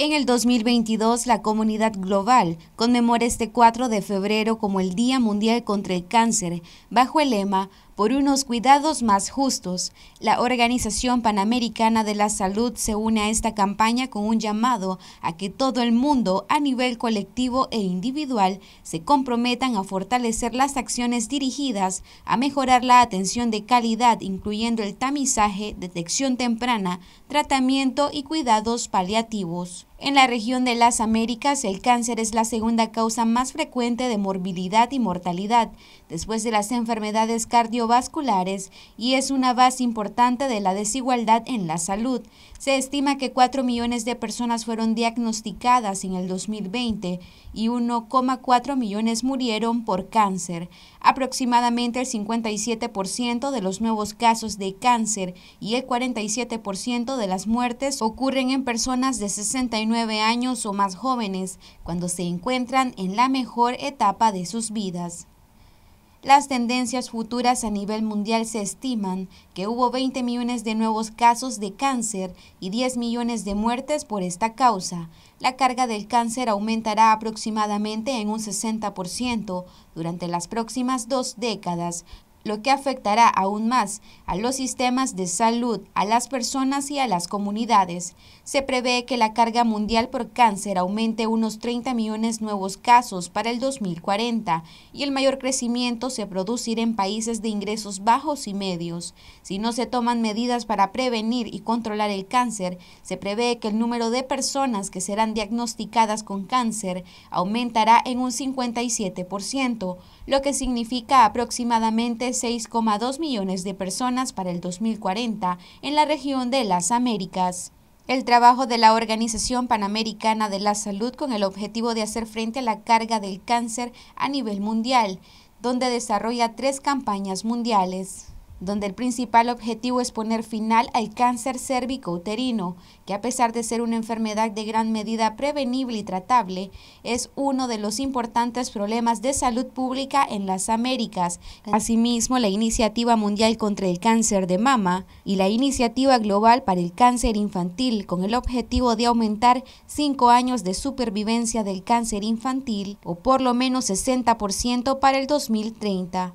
En el 2022, la comunidad global conmemora este 4 de febrero como el Día Mundial contra el Cáncer, bajo el lema por unos cuidados más justos. La Organización Panamericana de la Salud se une a esta campaña con un llamado a que todo el mundo, a nivel colectivo e individual, se comprometan a fortalecer las acciones dirigidas a mejorar la atención de calidad, incluyendo el tamizaje, detección temprana, tratamiento y cuidados paliativos. En la región de las Américas, el cáncer es la segunda causa más frecuente de morbilidad y mortalidad, después de las enfermedades cardiovasculares, y es una base importante de la desigualdad en la salud. Se estima que 4 millones de personas fueron diagnosticadas en el 2020 y 1,4 millones murieron por cáncer. Aproximadamente el 57% de los nuevos casos de cáncer y el 47% de las muertes ocurren en personas de 69 años o más jóvenes, cuando se encuentran en la mejor etapa de sus vidas. Las tendencias futuras a nivel mundial se estiman que hubo 20 millones de nuevos casos de cáncer y 10 millones de muertes por esta causa. La carga del cáncer aumentará aproximadamente en un 60% durante las próximas dos décadas, lo que afectará aún más a los sistemas de salud, a las personas y a las comunidades. Se prevé que la carga mundial por cáncer aumente unos 30 millones nuevos casos para el 2040 y el mayor crecimiento se producirá en países de ingresos bajos y medios. Si no se toman medidas para prevenir y controlar el cáncer, se prevé que el número de personas que serán diagnosticadas con cáncer aumentará en un 57%, lo que significa aproximadamente 6,2 millones de personas para el 2040 en la región de las Américas. El trabajo de la Organización Panamericana de la Salud con el objetivo de hacer frente a la carga del cáncer a nivel mundial, donde desarrolla tres campañas mundiales donde el principal objetivo es poner final al cáncer cérvico-uterino, que a pesar de ser una enfermedad de gran medida prevenible y tratable, es uno de los importantes problemas de salud pública en las Américas. Asimismo, la Iniciativa Mundial contra el Cáncer de Mama y la Iniciativa Global para el Cáncer Infantil, con el objetivo de aumentar cinco años de supervivencia del cáncer infantil, o por lo menos 60% para el 2030.